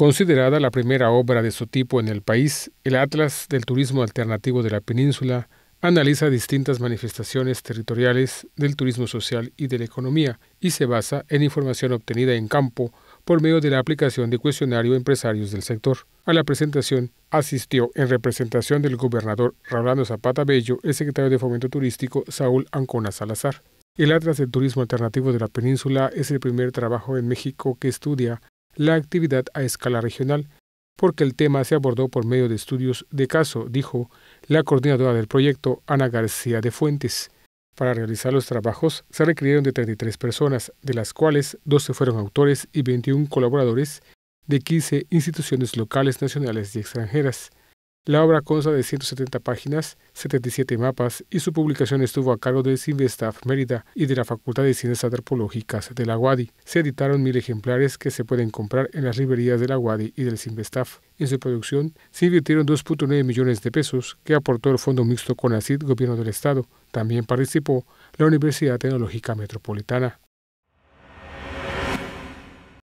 Considerada la primera obra de su tipo en el país, el Atlas del Turismo Alternativo de la Península analiza distintas manifestaciones territoriales del turismo social y de la economía y se basa en información obtenida en campo por medio de la aplicación de cuestionario a empresarios del sector. A la presentación asistió en representación del gobernador Rolando Zapata Bello el secretario de Fomento Turístico Saúl Ancona Salazar. El Atlas del Turismo Alternativo de la Península es el primer trabajo en México que estudia la actividad a escala regional, porque el tema se abordó por medio de estudios de caso, dijo la coordinadora del proyecto, Ana García de Fuentes. Para realizar los trabajos se requirieron de 33 personas, de las cuales 12 fueron autores y 21 colaboradores de 15 instituciones locales, nacionales y extranjeras. La obra consta de 170 páginas, 77 mapas y su publicación estuvo a cargo del Sinvestaf Mérida y de la Facultad de Ciencias Antropológicas de la UADI. Se editaron mil ejemplares que se pueden comprar en las librerías de la UADI y del Sinvestaf. En su producción se invirtieron 2.9 millones de pesos que aportó el Fondo Mixto con CONACID Gobierno del Estado. También participó la Universidad Tecnológica Metropolitana.